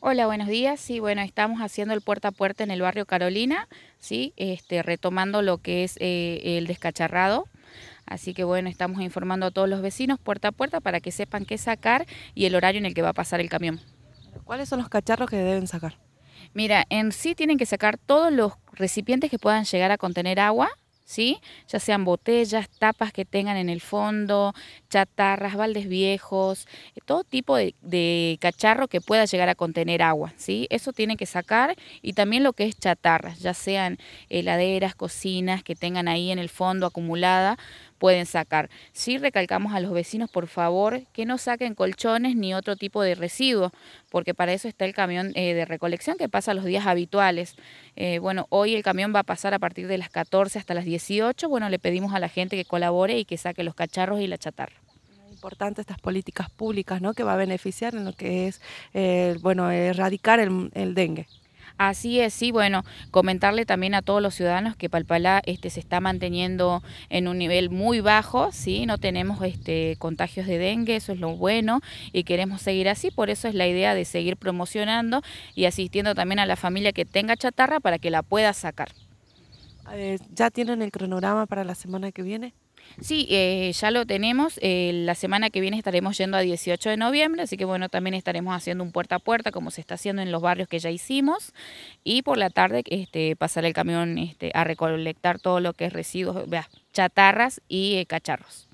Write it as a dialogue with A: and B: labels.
A: Hola, buenos días. Sí, bueno, estamos haciendo el puerta a puerta en el barrio Carolina, ¿sí? este, retomando lo que es eh, el descacharrado. Así que bueno, estamos informando a todos los vecinos puerta a puerta para que sepan qué sacar y el horario en el que va a pasar el camión. ¿Cuáles son los cacharros que deben sacar? Mira, en sí tienen que sacar todos los recipientes que puedan llegar a contener agua, ¿sí? Ya sean botellas, tapas que tengan en el fondo, chatarras, baldes viejos, eh, todo tipo de, cacharro que pueda llegar a contener agua, ¿sí? Eso tiene que sacar y también lo que es chatarras, ya sean heladeras, cocinas que tengan ahí en el fondo acumulada pueden sacar. Sí recalcamos a los vecinos, por favor, que no saquen colchones ni otro tipo de residuos, porque para eso está el camión eh, de recolección que pasa los días habituales. Eh, bueno, hoy el camión va a pasar a partir de las 14 hasta las 18. Bueno, le pedimos a la gente que colabore y que saque los cacharros y la chatarra
B: importante estas políticas públicas ¿no? que va a beneficiar en lo que es eh, bueno erradicar el, el dengue. Así es, sí, bueno, comentarle también a todos los
A: ciudadanos que Palpalá este, se está manteniendo en un nivel muy bajo, ¿sí? no tenemos este, contagios de dengue, eso es lo bueno y queremos seguir así, por eso es la idea de seguir promocionando y asistiendo también a la familia que tenga chatarra para que la pueda sacar.
B: Eh, ¿Ya tienen el cronograma para la semana que viene? Sí, eh, ya lo tenemos.
A: Eh, la semana que viene estaremos yendo a 18 de noviembre, así que bueno, también estaremos haciendo un puerta a puerta, como se está haciendo en los barrios que ya hicimos. Y por la tarde este, pasar el camión este, a recolectar todo lo que es residuos, chatarras y eh, cacharros.